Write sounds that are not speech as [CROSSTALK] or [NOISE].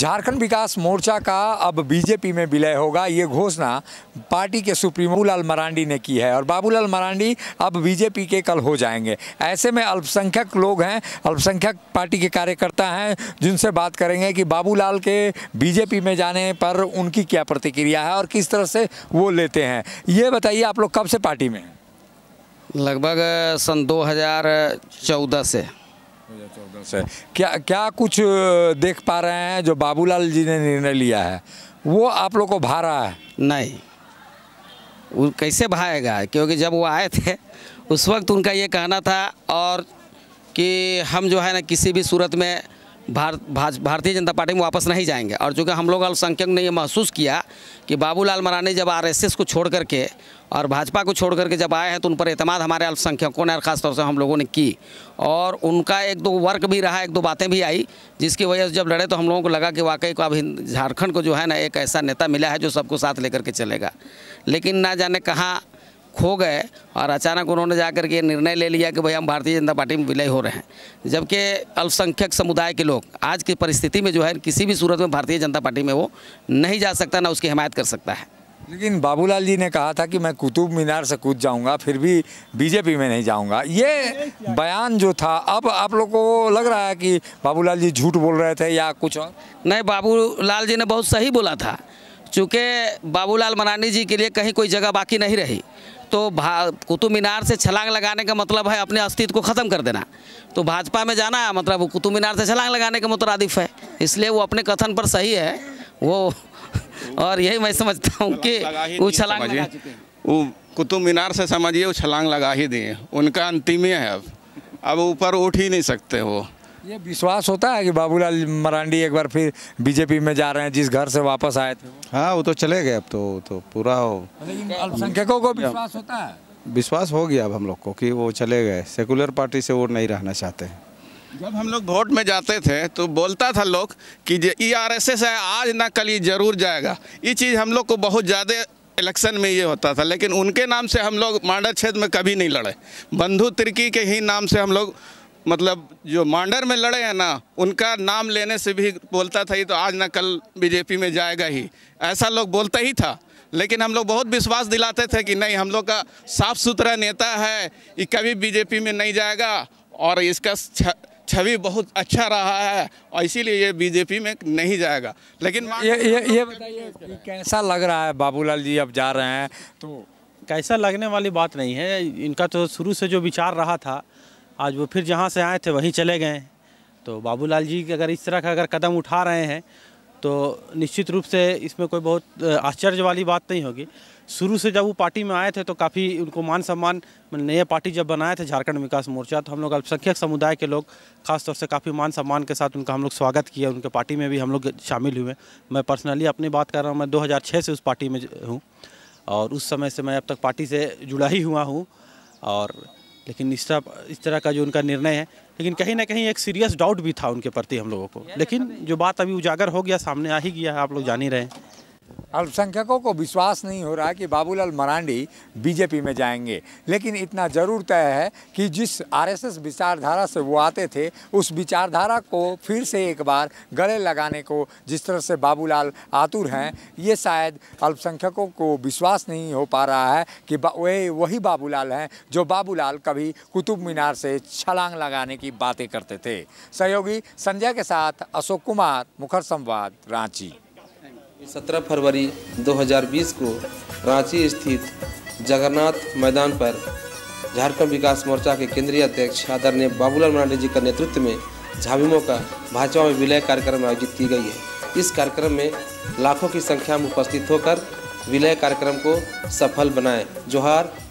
झारखंड विकास मोर्चा का अब बीजेपी में विलय होगा ये घोषणा पार्टी के सुप्रीमो लाल मरांडी ने की है और बाबूलाल मरांडी अब बीजेपी के कल हो जाएंगे ऐसे में अल्पसंख्यक लोग हैं अल्पसंख्यक पार्टी के कार्यकर्ता हैं जिनसे बात करेंगे कि बाबूलाल के बीजेपी में जाने पर उनकी क्या प्रतिक्रिया है और किस तरह से वो लेते हैं ये बताइए आप लोग कब से पार्टी में लगभग सन दो से चौदह से क्या क्या कुछ देख पा रहे हैं जो बाबूलाल जी ने निर्णय लिया है वो आप लोग को भा रहा है नहीं वो कैसे भाएगा क्योंकि जब वो आए थे उस वक्त उनका ये कहना था और कि हम जो है ना किसी भी सूरत में भारत भाज भारतीय जनता पार्टी में वापस नहीं जाएंगे और चूँकि हम लोग अल्पसंख्यक ने ये महसूस किया कि बाबूलाल मरानी जब आरएसएस को छोड़ करके और भाजपा को छोड़ करके जब आए हैं तो उन पर अतमाद हमारे अल्पसंख्यकों ने और ख़ासतौर से हम लोगों ने की और उनका एक दो वर्क भी रहा एक दो बातें भी आई जिसकी वजह से जब लड़े तो हम लोगों को लगा कि वाकई को अब झारखंड को जो है ना एक ऐसा नेता मिला है जो सबको साथ लेकर के चलेगा लेकिन ना जाने कहाँ खो गए और अचानक उन्होंने जा कर के निर्णय ले लिया कि भाई हम भारतीय जनता पार्टी में विलय हो रहे हैं जबकि अल्पसंख्यक समुदाय के लोग आज की परिस्थिति में जो है किसी भी सूरत में भारतीय जनता पार्टी में वो नहीं जा सकता ना उसकी हिमायत कर सकता है लेकिन बाबूलाल जी ने कहा था कि मैं कुतुब मीनार से कूद जाऊंगा फिर भी बीजेपी में नहीं जाऊंगा ये बयान जो था अब आप लोग को लग रहा है कि बाबूलाल जी झूठ बोल रहे थे या कुछ और नहीं बाबूलाल जी ने बहुत सही बोला था चूँकि बाबूलाल मनानी जी के लिए कहीं कोई जगह बाकी नहीं रही तो भा कुतुब मीनार से छलांग लगाने का मतलब है अपने अस्तित्व को ख़त्म कर देना तो भाजपा में जाना मतलब कुतुब मीनार से छलांग लगाने का मुतरदिफ मतलब है इसलिए वो अपने कथन पर सही है वो [LAUGHS] और यही मैं समझता हूँ कि वो छलांग वो कुतुब मीनार से समझिए वो छलांग लगा ही दिए उनका अंतिम है अब अब ऊपर उठ ही नहीं सकते वो ये विश्वास होता है कि बाबूलाल मरांडी एक बार फिर बीजेपी में जा रहे हैं जिस घर से वापस आए थे हाँ वो तो चले गए अब तो तो पूरा हो लेकिन अल्पसंख्यकों को विश्वास होता है विश्वास हो गया अब हम लोग को कि वो चले गए सेकुलर पार्टी से वो नहीं रहना चाहते हैं जब हम लोग वोट में जाते थे तो बोलता था लोग कि ये आर एस एस है आज ना कल ये जरूर जाएगा ये चीज़ हम लोग को बहुत ज़्यादा इलेक्शन में ये होता था लेकिन उनके नाम से हम लोग मांडा क्षेत्र में कभी नहीं लड़े बंधु तिर्की के ही नाम से हम लोग मतलब जो मांडर में लड़े हैं ना उनका नाम लेने से भी बोलता था ये तो आज ना कल बीजेपी में जाएगा ही ऐसा लोग बोलता ही था लेकिन हम लोग बहुत विश्वास दिलाते थे कि नहीं हम लोग का साफ सुथरा नेता है ये कभी बीजेपी में नहीं जाएगा और इसका छवि बहुत अच्छा रहा है और इसीलिए ये बीजेपी में नहीं जाएगा लेकिन ये ये ये बताइए कैसा लग रहा है बाबूलाल जी अब जा रहे हैं तो कैसा लगने वाली बात नहीं है इनका तो शुरू से जो विचार रहा था आज वो फिर जहाँ से आए थे वहीं चले गए तो बाबूलाल जी अगर इस तरह का अगर कदम उठा रहे हैं तो निश्चित रूप से इसमें कोई बहुत आश्चर्य वाली बात नहीं होगी शुरू से जब वो पार्टी में आए थे तो काफ़ी उनको मान सम्मान मतलब नया पार्टी जब बनाए थे झारखंड विकास मोर्चा तो हम लोग अल्पसंख्यक समुदाय के लोग खासतौर से काफ़ी मान सम्मान के साथ उनका हम लोग स्वागत किया उनके पार्टी में भी हम लोग शामिल हुए मैं पर्सनली अपनी बात कर रहा हूँ मैं दो से उस पार्टी में हूँ और उस समय से मैं अब तक पार्टी से जुड़ा ही हुआ हूँ और लेकिन इस तरह इस तरह का जो उनका निर्णय है लेकिन कहीं ना कहीं एक सीरियस डाउट भी था उनके प्रति हम लोगों को लेकिन जो बात अभी उजागर हो गया सामने आ ही गया आप लोग जान ही रहे हैं अल्पसंख्यकों को विश्वास नहीं हो रहा है कि बाबूलाल मरांडी बीजेपी में जाएंगे लेकिन इतना जरूर तय है कि जिस आरएसएस विचारधारा से वो आते थे उस विचारधारा को फिर से एक बार गले लगाने को जिस तरह से बाबूलाल आतुर हैं ये शायद अल्पसंख्यकों को विश्वास नहीं हो पा रहा है कि वे वही बाबूलाल हैं जो बाबूलाल कभी कुतुब मीनार से छलांग लगाने की बातें करते थे सहयोगी संजय के साथ अशोक कुमार मुखर संवाद रांची सत्रह फरवरी 2020 को रांची स्थित जगन्नाथ मैदान पर झारखंड विकास मोर्चा के केंद्रीय अध्यक्ष आदरणीय बाबूलाल मरांडी जी का नेतृत्व में झाविमो का भाजपा में विलय कार्यक्रम आयोजित की गई है इस कार्यक्रम में लाखों की संख्या में उपस्थित होकर विलय कार्यक्रम को सफल बनाए जोहार